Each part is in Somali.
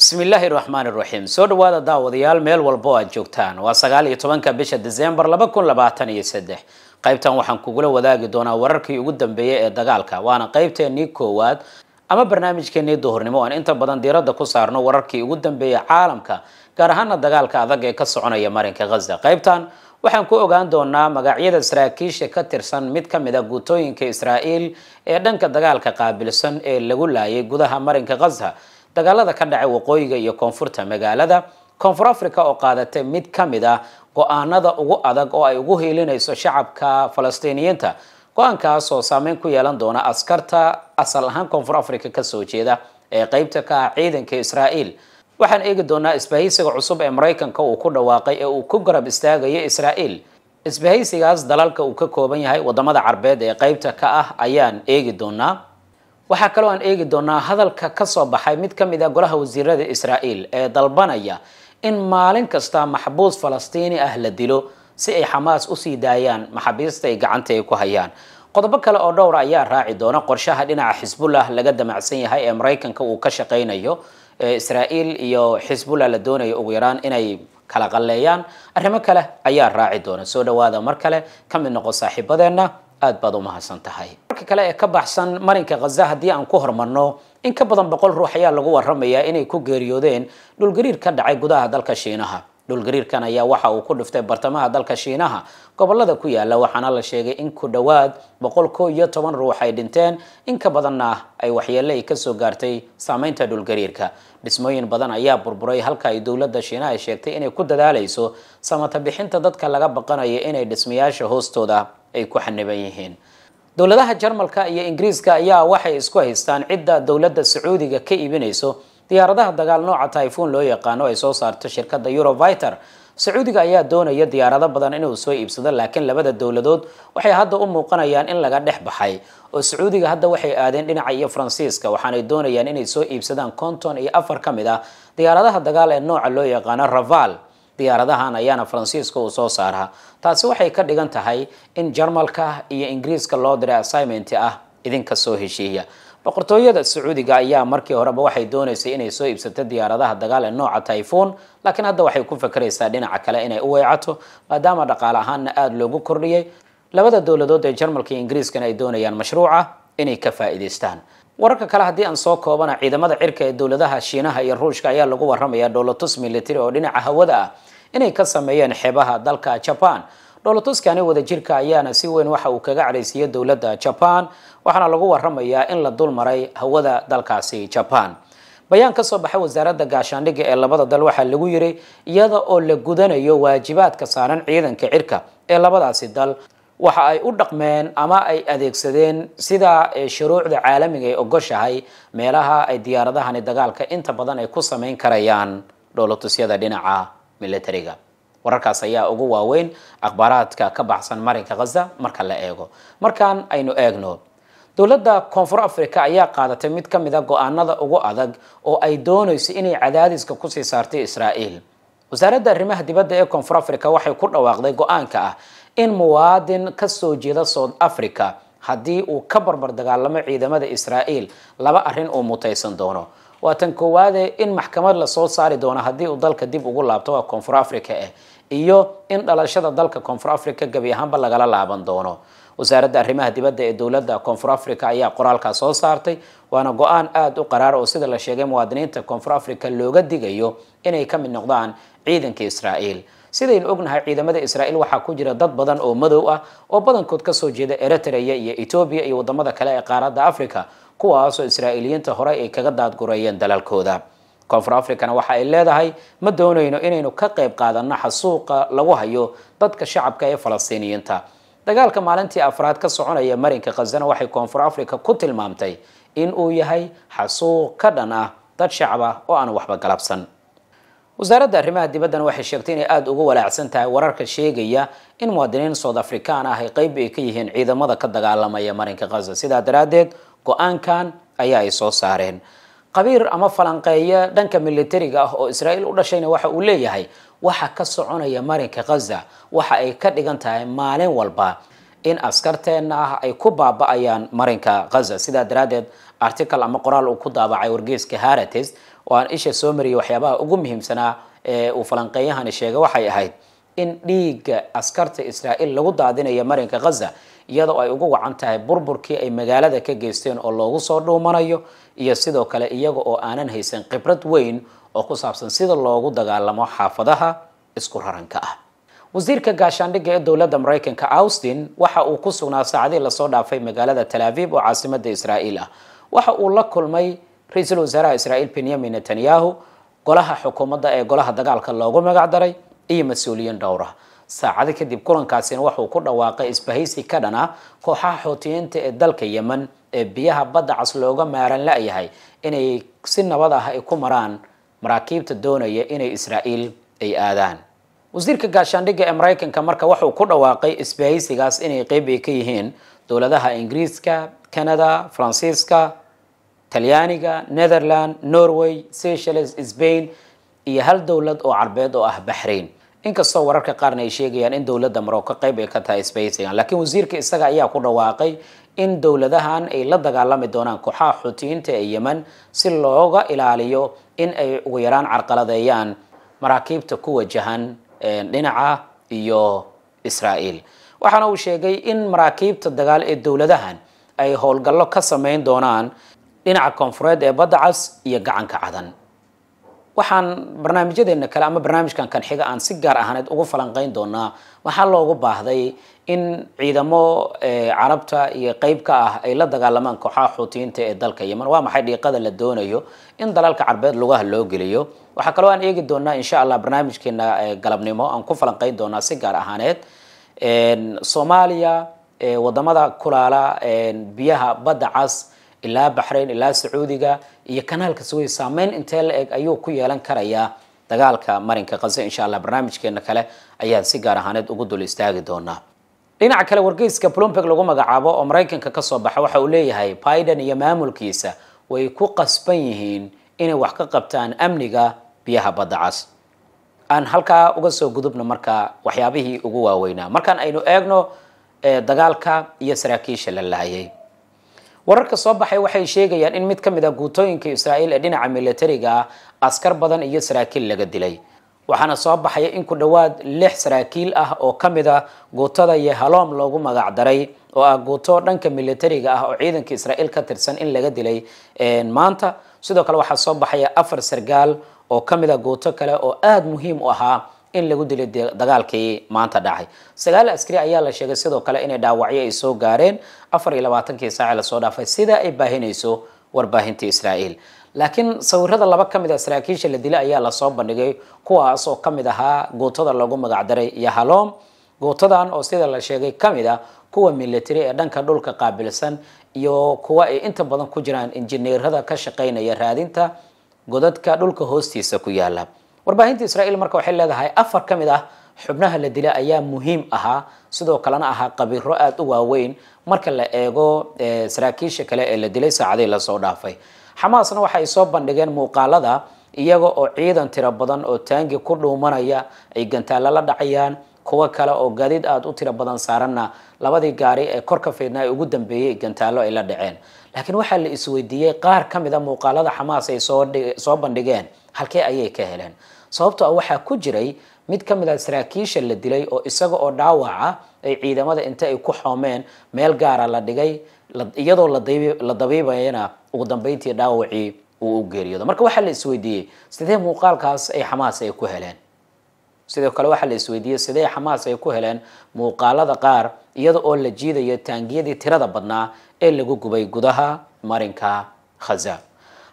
bismi illaahi raxmaan iraxiim soo dhawaada daawadayaal meel walbo oo aad joogtaan waa sagaal iyo tobanka bisha desembar laba kun labaatan iyo saddex qaybtan waxaan kugula wadaagi doonaa wararkii ugu dambeeyay ee dagaalka waana qaybteennii koowaad ama barnaamijkeennii duhurnimo aan inta badan diiradda ku saarno wararkii ugu dambeeyay caalamka gaar ahaana dagaalka adag ee ka soconaya marinka khaza qaybtan waxaan ku ogaan doonaa magacyada saraakiisha ka tirsan mid ka mid a ah guutooyinka israa'iil ee dhanka dagaalka qaabilsan ee lagu laayay gudaha marinka khaza dagaalada ka dhacay waqooyiga iyo koonfurta magaalada koonfur africa oo qaadatay mid ka mid a ah go-aanada ugu adag oo ay ugu hiilinayso shacabka falastiiniyiinta go-aankaas oo saameyn ku yeelan doona askarta asal ahaan koonfur africa kasoo jeeda ee qeybta ka ah ciidanka israa'iil waxaan eegi doonaa isbahaysiga cusub ee maraykanka uu ku dhawaaqay ee uu ku garab istaagayo israa'iil isbahaysigaas dalalka uu ka kooban yahay wadamada carbeed ee qeybta ka ah ayaan eegi doonaa waxaa kaloo aan eegi doonaa hadalka kasoo baxay mid ka mid a ah golaha wasiirada israael ee dalbanaya in maalin kasta maxbuus falastiini ah la dilo si ay xamaas usii daayaan maxaabiista ay gacanta ay ku hayaan qodobo kale oo dhowra ah ayaa raaci doona qorshaha dhinaca xisbullah laga damacsan yahay ee maraykanka uu ka shaqaynayo israael iyo xisbullah la doonayo ugu yaraan inay kala qalleeyaan arrimo kale ayaa raaci doona soo dhawaada mar kale ka mid noqo saaxiibadeena aad baad umahadsan tahay marka kale ee ka baxsan marinka khaza haddii aan ku hormarno in ka badan boqol ruux ayaa lagu waramayaa inay ku geeriyoodeen dhulgariir ka dhacay gudaha dalka shiinaha dhulgariirkan ayaa waxa uu ku dhuftay bartamaha dalka shiinaha gobolada ku yaala waxaana la sheegay in ku dhowaad boqol ko iyo toban ruux ay dhinteen inka badanna ay waxyeele ay kasoo gaartay saameynta dhulgariirka dhismooyin badan ayaa burburay halka ay dowladda shiinaha sheegtay inay ku dadaalayso samata bixinta dadka laga baqanayo inay dhismayaasha hoostooda ay ku xaniban yihiin dowladaha jarmalka iyo ingiriiska ayaa waxay isku haystaan cidda dowladda sacuudiga ka iibinayso diyaaradaha dagaal nooca typhoon loo yaqaano ay soo saarto shirkadda euroviter sacuudiga ayaa doonaya diyaarado badan inuu soo iibsado laakiin labada dowladood waxay hadda u muuqanayaan in laga dhex baxay oo sacuudiga hadda waxay aadeen dhinaca iyo faransiiska waxaanay doonayaan inay soo iibsadaan conton iyo afar ka mid ah diyaaradaha dagaal ee nooca loo yaqaano raval diyaaradahan ayaana faransiiska uu soo saaraa taasi waxay ka dhigan tahay in jarmalka iyo ingiriiska loo diray assignment ah idinka soo heshiiya boqortooyada sacuudiga ayaa markii horeba waxay doonaysay inay soo iibsato diyaaradaha dagaal ee nooca tayfuun laakiin hadda waxay ku fakeraysaa dhinaca kale inay u weecato maadaama dhaqaale ahaanna aada loogu kordhiyey labada dowladood ee jarmalka iyo ingiriiskana ay doonayaan mashruuca inay ka faa'iidaystaan wararka kale haddii aan soo koobana ciidamada cirka ee dowladaha shiinaha iyo ruushka ayaa lagu waramayaa dhowlatus military oo dhinaca hawada ah inay ka sameeyeen xeebaha dalka jaban dhoolotuskani wadajirka ayaana si weyn waxa uu kaga cadhaysiiyey dowladda jaban waxaana lagu waramayaa in la dul maray hawada dalkaasi jaban bayaan ka soo baxay wasaaradda gaashaandhigga ee labada dal waxaa lagu yiri iyada oo la gudanayo waajibaadka saaran ciidanka cirka ee labadaasi dal waxa ay u dhaqmeen ama ay adeegsadeen sida shuruucda caalamiga ay ah ogoshahay meelaha ay diyaaradahani dagaalka inta badan ay ku samayn karayaan dhoolatusyada dhinaca militariga wararkaas ayaa ugu waaweyn akhbaaraadka ka baxsan marinka khaza marka la eego markan aynu eegno dowladda koonfur africa ayaa qaadatay mid ka mida ah go-aanada ugu adag oo ay doonayso inay cadaadiska kusii saartay israa'iil wasaaradda arrimaha dibadda ee koonfur africa waxay ku dhawaaqday go-aanka ah in muwaadin kasoo jeeda south africa haddii uu ka barbar dagaalamo ciidamada israa'iil laba arrin uu mutaysan doono waa tan koowaade in maxkamad lasoo saari doono haddii uu dalka dib ugu laabto waa koonfur africa eh iyo in dhalashada dalka koonfur africa gebi ahaanba lagala laaban doono wasaaradda arrimaha dibadda ee dowladda koonfur africa ayaa qoraalkaas soo saartay waana go-aan aada u qaraar oo sida la sheegay muwaadiniinta koonfur africa looga digayo inay ka mid noqdaan ciidanka israa'iil sidaynu ognahay ciidamada israa'iil waxaa ku jira dad badan oo madow ah oo badankood kasoo jeeda eritrea iyo etoobiya iyo wadamada kale ee qaaradda africa kuwaasoo israa'iiliyiinta horey ay kaga daadgureeyeen dalaalkooda koonfur africana waxa ay leedahay ma doonayno inaynu ka qayb qaadanno xasuuqa lagu hayo dadka shacabka ee falastiiniyiinta dagaalka maalintii afraad ka soconaya marinka khazana waxay koonfur africa ku tilmaamtay in uu yahay xasuuq ka dhan ah dad shacab ah oo aan waxba galabsan wasaaradda arrimaha dibaddana waxay sheegtay inay aada ugu walaacsan tahay wararka sheegaya in muwaadiniin soud afrikaan ah ay qeyb ay ka yihiin ciidamada ka dagaalamaya marinka khaza sidaa daraaddeed go-aankan ayaa ay soo saareen qabiir ama falanqeeya dhanka militariga ah oo israa'iil u dhashayna waxa uu leeyahay waxa ka soconaya marinka khaza waxa ay ka dhigan tahay maalin walba in askarteenna ah ay ku baaba-ayaan marinka khaza sidaa daraaddeed article ama qoraal uu ku daabacay wargeyska haratis oo aan isha soo mariyay waxyaabaha ugu muhiimsanaa ee uu falanqeeyahani sheegay waxay ahayd in dhiigga askarta israa'iil lagu daadinayo marinka ghaza iyadoo ay ugu wacan tahay burburkii ay magaalada ka geysteen oo loogu soo dhuumanayo iyo sidoo kale iyaga oo aanan haysan khibrad weyn oo ku saabsan sida loogu dagaalamo xaafadaha isku raranka ah wasiirka gaashaandhigga ee dowladda maraykanka austin waxa uu ku sugnaa saacadii lasoo dhaafay magaalada talaaviib oo caasimadda israa'iil ah waxa uu la kulmay ra-iisul wasaaraha israa'iil benyamin netanyahu golaha xukuumadda ee golaha dagaalka loogu magacdaray iyo mas-uuliyiin dhowr ah saacado kadib kulankaasina waxauu ku dhawaaqay isbahaysi ka dhan kooxaha xoutiyiinta ee dalka yemen ee biyaha badda cas looga maaran la-yahay inay si nabad ah ay ku maraan maraakiibta doonaya inay israa'iil ay aadaan wasiirka gaashaandhigga ee maraykanka marka waxauu ku dhawaaqay isbahaysigaas inay qeyb ay ka yihiin dowladaha ingiriiska canada faransiiska talyaaniga netherland norway seychelles sbain iyo hal dowlad oo carbeed oo ah baxrain inkastoo wararka qaarna ay sheegayaan in dowladda marocco qayb ay ka tahay sbeysigan laakiin wasiirka isaga ayaa ku dhawaaqay in dowladahan ay la dagaalami doonaan kooxaha xutiyiinta ee yemen si looga ilaaliyo in ay ugu yaraan carqaladeeyaan maraakiibta ku wajahan eh, dhinaca iyo israa'iil waxaana uu sheegay in maraakiibta dagaal ee dowladahan ay howlgallo ka samayn doonaan dhinaca koonfureed ee badda cas iyo gacanka cadan waxaan barnaamijyadeena kale ama barnaamijkan kan xiga aan si gaar ahaaneed ugu falanqayn doonaa waxaa loogu baahday in ciidamo eh, carabta iyo qeyb ka ah ay la dagaalamaan kooxaha xuutiyiinta ee dalka yeman waa maxay dhiiqada la doonayo in dalalka carbeed lugaha loo geliyo waxaa kaloo aan eegi doonaa insha allah barnaamijkeena eh, galabnimo aan ku falanqeyn doonaa si gaar ahaaneed soomaaliya eh, wadamada kulaala biyaha badda cas ilaa baxrayn ilaa sacuudiga iyo kanaalka suway saameyn intee la eg ayuu ku yeelan karayaa dagaalka marinka kase insha allah barnaamijkeenna kale ayaan si gaar ahaaneed ugu dul istaagi doonaa dhinaca kale wargeyska blomberg lagu magacaabo oo maraykanka kasoo baxa waxa uu leeyahay biden iyo maamulkiisa way ku qasban yihiin inay wax ka qabtaan amniga biyaha badda cas aan halkaa uga soo gudubno markaa waxyaabihii ugu waaweynaa markaan aynu eegno dagaalka iyo saraakiisha la laayay wararka soo baxay waxay sheegayaan in mid ka mid a ah guutooyinka israa'iil ee dhinaca milatariga ah askar badan iyo saraakiil laga dilay waxaana soo baxaya in ku dhowaad lix saraakiil ah oo ka mid a ah guutada yehaloom loogu magacdaray oo ah guuto dhanka milatariga ah oo ciidanka israa'iil ka tirsan in laga dilay maanta sidoo kale waxaa soo baxaya afar sargaal oo ka mid a ah guuto kale oo aada muhiim u ahaa in lagu dilay dagaalkii maanta dhacay sagaal askari ayaa la sheegay sidoo kale inay dhaawacyo ay soo gaareen afar iyo labaatankii saace lasoo dhaafay sida ay baahinayso warbaahinta israa'iil laakiin sawirada laba ka mid a ah saraakiisha la dilay ayaa lasoo bandhigay kuwaas oo ka mid ahaa guutada lagu magacdaray yahaloom guutadan oo sida la sheegay ka mid ah kuwa military ee dhanka dhulka qaabilsan iyo kuwa ay inta badan ku jiraan injineerada ka shaqeynaya raadinta godadka dhulka hoostiisa ku yaala warbaahinta israa'iil marka waxay leedahay afar ka mid ah xubnaha la dila ayaa muhiim ahaa sidoo kalena ahaa qabiiro aada u waaweyn marka la eego eh, saraakiisha kale ee la dilay saacadii lasoo dhaafay xamaasna waxa ay soo bandhigeen muuqaalada iyaga oo ciidan tiro badan oo taangi ku dhuumanaya ay gantaalla la dhacayaan kuwo kale oo gaadiid aada u tiro badan saaranna labadii gaari ee korka ka ugu dambeeyey gantaallo ay la dhaceen laakiin waxaa la isweydiiyey qaar ka mid ah muuqaalada xamaas ay soo bandhigeen halkee ayay ka heleen sababto a ah waxaa ku jiray mid ka mid a ah saraakiisha la dilay oo isaga oo dhaawaca ay ciidamada inta ay ku xoomeen meel gaara la dhigay iyadoo la dabiibayana ugu dambeyntii dhaawacii uu u geeriyoodo marka waxaa la isweydiiyey sidee muuqaalkaas ay xamaas ay ku heleen sidoo kale waxaa la isweydiiyey sidee xamaas ay ku heleen muuqaalada qaar iyada oo la jiidayo taangiyadii tirada badnaa ee lagu gubay gudaha marinka khaza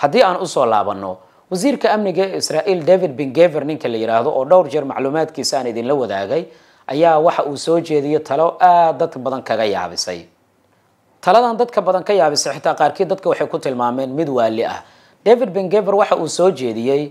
haddii aan usoo laabanno wasiirka amniga ee israael david bengever ninka la yidhaahdo oo dhowr jeer macluumaadkiisa aan idinla wadaagay ayaa waxa uu soo jeediyo talo aada dad badan kaga yaabisay taladan dadka badan ka yaabisay xitaa qaarkii dadka waxay ku tilmaameen mid waali ah david bengever waxa uu soo jeediyey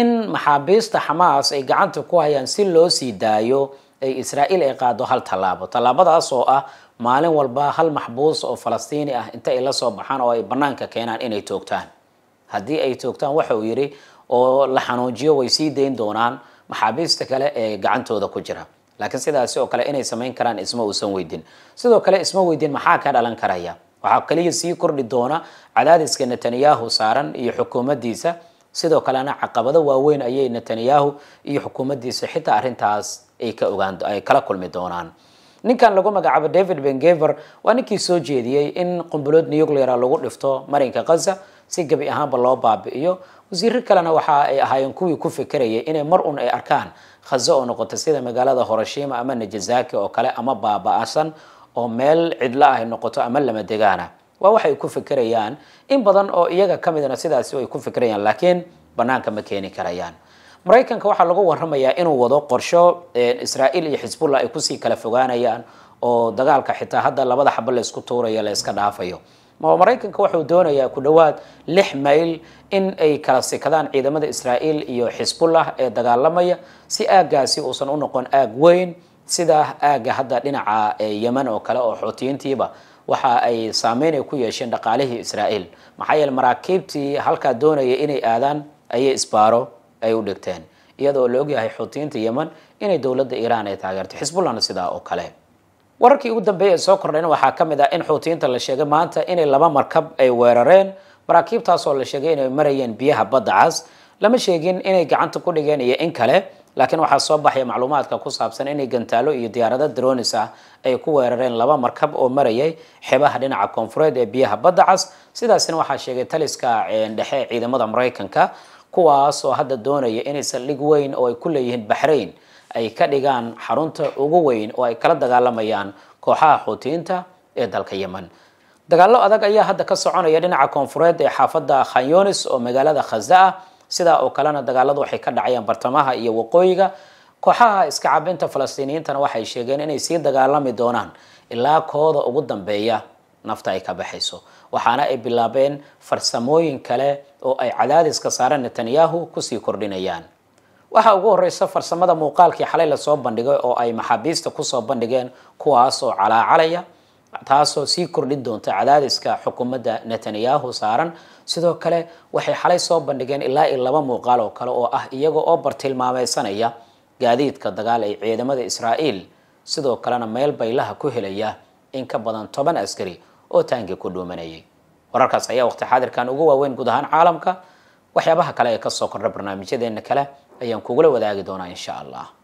in maxaabiista xamaas ay gacanta ku hayaan si loo sii daayo ay israael ay qaado hal tallaabo tallaabadaas oo ah maalin walba hal maxbuus oo falastiini ah inta ay la soo baxaan oo ay banaanka keenaan inay toogtaan haddii ay toogtaan waxa uu yidhi oo la xanuujiyo way sii dayn doonaan maxaabiista kale ee gacantooda ku jira laakiin sidaasi oo kale inay samayn karaan isma uusan weydin sidoo kale isma weydin maxaa ka dhalan karaya waxaa kaliya sii kordhi doona cadaadiska netanyahu saaran iyo xukuumaddiisa sidoo kalena caqabado waaweyn ayay netanyahu iyo xukuumaddiisa xitaa arrintaas ay ka ogaan ay kala kulmi doonaan ninkan lagu magacaabo david bengaver waa ninkii soo jeediyey in qumbulood nucleara ah lagu dhifto marinka kaza si gebi ahaanba loo baabi'iyo wasiiro kalena waxa ay ahaayeen kuwii ku fekerayay inay mar un ay arkaan khazo oo noqota sida magaalada horoshima ama najazaki oo kale ama baaba oo meel cidlo ah ay noqoto ama lama degaana waa waxay ku fekerayaan in badan oo iyaga ka midna sidaasi ay ku fekerayaan laakiin banaanka ma keeni karayaan maraykanka waxaa lagu waramayaa inuu wado qorsho israa'iil iyo xisbullah ay kusii kala fogaanayaan oo dagaalka xitaa hadda labada xabo laysku tuurayo la yska dhaafayo maraykanka waxuu doonayaa ku dhowaad lix mayl in ay kala sikadaan ciidamada israa'iil iyo xisbullah ee dagaalamaya si aaggaasi uusan u noqon aag weyn sidaa aagga hadda dhinaca yeman oo kale oo xoutiyiintiiba waxa ay saameyn ku yeesheen dhaqaalihii israa'iil maxaa yeele maraakiibtii halkaa doonaya inay aadaan ayay isbaaro ay u dhigteen iyadoo la ogyahay xoutiyiinta yeman inay dowladda iiraan ay taageerto xisbullahna sidaa oo kale wararkii ugu dambeeyay ee soo kordhayna waxaa ka mid ah in xuutiyiinta la sheegay maanta inay laba markab ay weerareen maraakiibtaasoo la sheegay inay marayeen biyaha badda cas lama sheegin inay gacanta ku dhigeen iyo in kale laakiin waxaa soo baxaya macluumaadka ku saabsan inay gantaalo iyo diyaarado dronis ah ay ku weerareen laba markab oo marayay xebaha dhinaca koonfureed ee biyaha badda cas sidaasina waxaa sheegay taliska dhexe ciidamada maraykanka kuwaasoo hadda doonaya inay saldhig weyn oo ay ku leeyihiin baxrayn ay ka dhigaan xarunta ugu weyn oo ay kala dagaalamayaan kooxaha xuutiyiinta ee dalka yemen dagaallo adag ayaa hadda ka soconaya dhinaca koonfureed ee xaafadda khanyonis oo magaalada khaza ah sidaa oo kalena dagaaladu waxay ka dhacayaan bartamaha iyo waqooyiga kooxaha iska cabinta falastiiniyiintana waxay sheegeen inay sii dagaalami doonaan ilaa kooda ugu dambeeya nafta ay ka baxayso waxaana ay bilaabeen farsamooyin kale oo ay cadaadiska saareen netanyahu kusii kordhinayaan waxaa ugu horeysa farsamada muuqaalkii xalay lasoo bandhigay oo ay maxaabiista kusoo bandhigeen kuwaasoo calaacalaya taasoo sii kordhin doonta cadaadiska xukuumadda netanyahu saaran sidoo kale waxay xalay soo bandhigeen ilaa iyo laba muuqaal oo kale oo ah iyaga oo bartilmaameysanaya gaadiidka dagaal ee ciidamada israa'iil sidoo kalena meel baylaha ku helaya in ka badan toban askari oo taanki ku dhuumanayay wararkaas ayaa waqti xaadirkan ugu waaweyn guud ahaan caalamka waxyaabaha kale ee kasoo kordha barnaamijyadeena kale ayaan kugula wadaagi doonaa insha allah